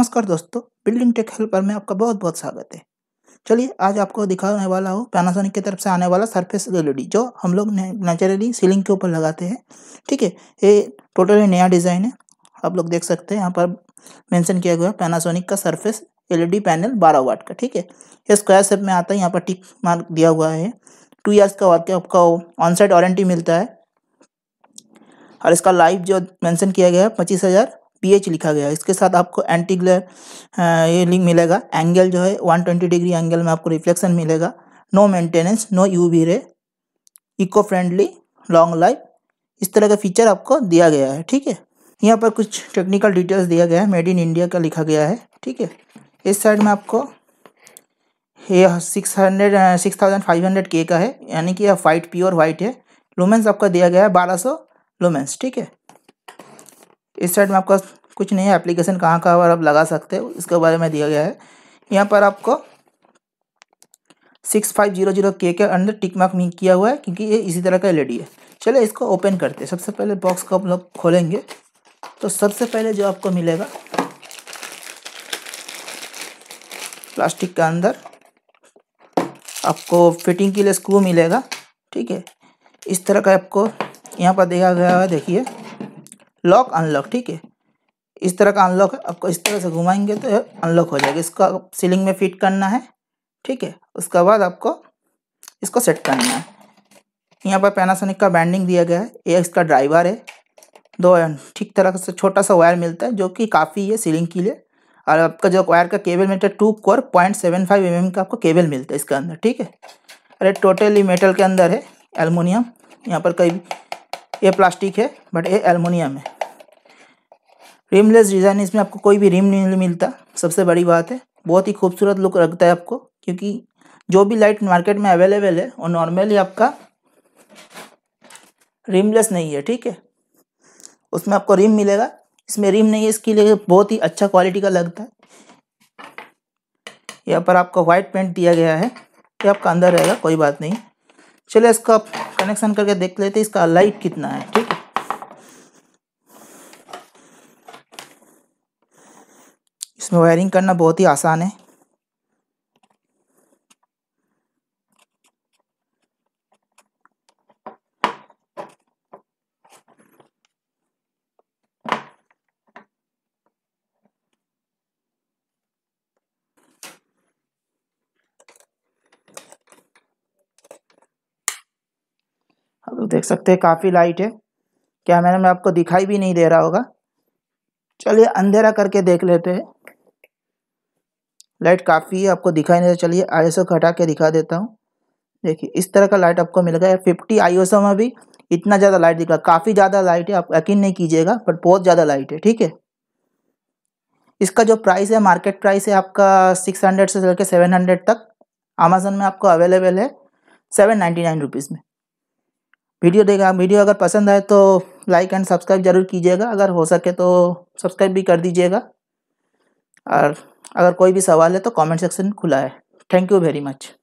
नमस्कार दोस्तों building take helper में आपका बहुत बहुत स्वागत है चलिए आज आपको दिखाने वाला हो पैनासोनिक की तरफ से आने वाला सरफेस एल जो हम लोग नेचुरली सीलिंग के ऊपर लगाते हैं ठीक है ये टोटली नया डिज़ाइन है आप लोग देख सकते हैं यहाँ पर मेंशन किया गया पैनासोनिक का सरफेस एल पैनल बारह वाट का ठीक है ये स्क्वायर सेप में आता है यहाँ पर टिक मार्क दिया हुआ है टू ईयर्स का वर्क आपका ऑन साइड वारंटी मिलता है और इसका लाइफ जो मैंसन किया गया है पच्चीस हज़ार पीएच लिखा गया है इसके साथ आपको एंटी ग्लेयर ये लिंक मिलेगा एंगल जो है 120 डिग्री एंगल में आपको रिफ्लेक्शन मिलेगा no maintenance no UV ray eco friendly long life इस तरह का फीचर आपको दिया गया है ठीक है यहाँ पर कुछ टेक्निकल डिटेल्स दिया गया है मेड इन इंडिया का लिखा गया है ठीक है इस साइड में आपको ये six hundred six thousand five hundred के का है यानी कि यह वाइट प्योर वाइट है लुमेंस आपका दिया गया है बारह सौ लुमेंस ठीक है इस साइड में आपका कुछ नहीं है एप्लीकेशन कहाँ कहाँ पर आप लगा सकते हो इसके बारे में दिया गया है यहाँ पर आपको सिक्स फाइव जीरो जीरो के के अंदर टिक मार्क नहीं किया हुआ है क्योंकि ये इसी तरह का एलईडी e है चलिए इसको ओपन करते हैं सबसे पहले बॉक्स को हम लोग खोलेंगे तो सबसे पहले जो आपको मिलेगा प्लास्टिक के अंदर आपको फिटिंग के लिए स्क्रू मिलेगा ठीक है इस तरह का आपको यहाँ पर देखा गया है देखिए लॉक अनलॉक ठीक है इस तरह का अनलॉक है आपको इस तरह से घुमाएंगे तो अनलॉक हो जाएगा इसको सीलिंग में फिट करना है ठीक है उसके बाद आपको इसको सेट करना है यहाँ पर पैनासोनिक का बैंडिंग दिया गया है ये इसका ड्राइवर है दो ठीक तरह से छोटा सा वायर मिलता है जो कि काफ़ी है सीलिंग के लिए और आपका जो वायर का केबल मिलता है two core point seven five M का आपको केबल मिलता है इसके अंदर ठीक है अरे टोटली मेटल के अंदर है एलमोनियम यहाँ पर कई ये प्लास्टिक है बट ये एलमोनियम है रिमलेस डिज़ाइन इसमें आपको कोई भी रिम नहीं मिलता सबसे बड़ी बात है बहुत ही खूबसूरत लुक रखता है आपको क्योंकि जो भी लाइट मार्केट में अवेलेबल है वो नॉर्मली आपका रिमलेस नहीं है ठीक है उसमें आपको रिम मिलेगा इसमें रिम नहीं है इसके लिए बहुत ही अच्छा क्वालिटी का लगता है यहाँ पर आपका वाइट पेंट दिया गया है ये आपका अंदर रहेगा कोई बात नहीं चलिए इसका कनेक्शन करके देख लेते हैं इसका लाइट कितना है इसमें वायरिंग करना बहुत ही आसान है आप लोग देख सकते हैं काफ़ी लाइट है क्या मैंने मैं आपको दिखाई भी नहीं दे रहा होगा चलिए अंधेरा करके देख लेते हैं लाइट काफ़ी है आपको दिखाई नहीं चलिए आई एस हटा के दिखा देता हूँ देखिए इस तरह का लाइट आपको मिलेगा फिफ्टी आई में भी इतना ज़्यादा लाइट दिख रहा काफ़ी ज़्यादा लाइट है आप यकीन नहीं कीजिएगा बट बहुत ज़्यादा लाइट है ठीक है इसका जो प्राइस है मार्केट प्राइस है आपका सिक्स हंड्रेड से लेकर सेवन हंड्रेड तक अमेजन में आपको अवेलेबल है सेवन नाइन्टी नाइन रुपीज़ में वीडियो देखा वीडियो अगर पसंद आए तो लाइक एंड सब्सक्राइब जरूर कीजिएगा अगर हो सके तो सब्सक्राइब भी कर दीजिएगा और अगर कोई भी सवाल है तो कमेंट सेक्शन खुला है थैंक यू वेरी मच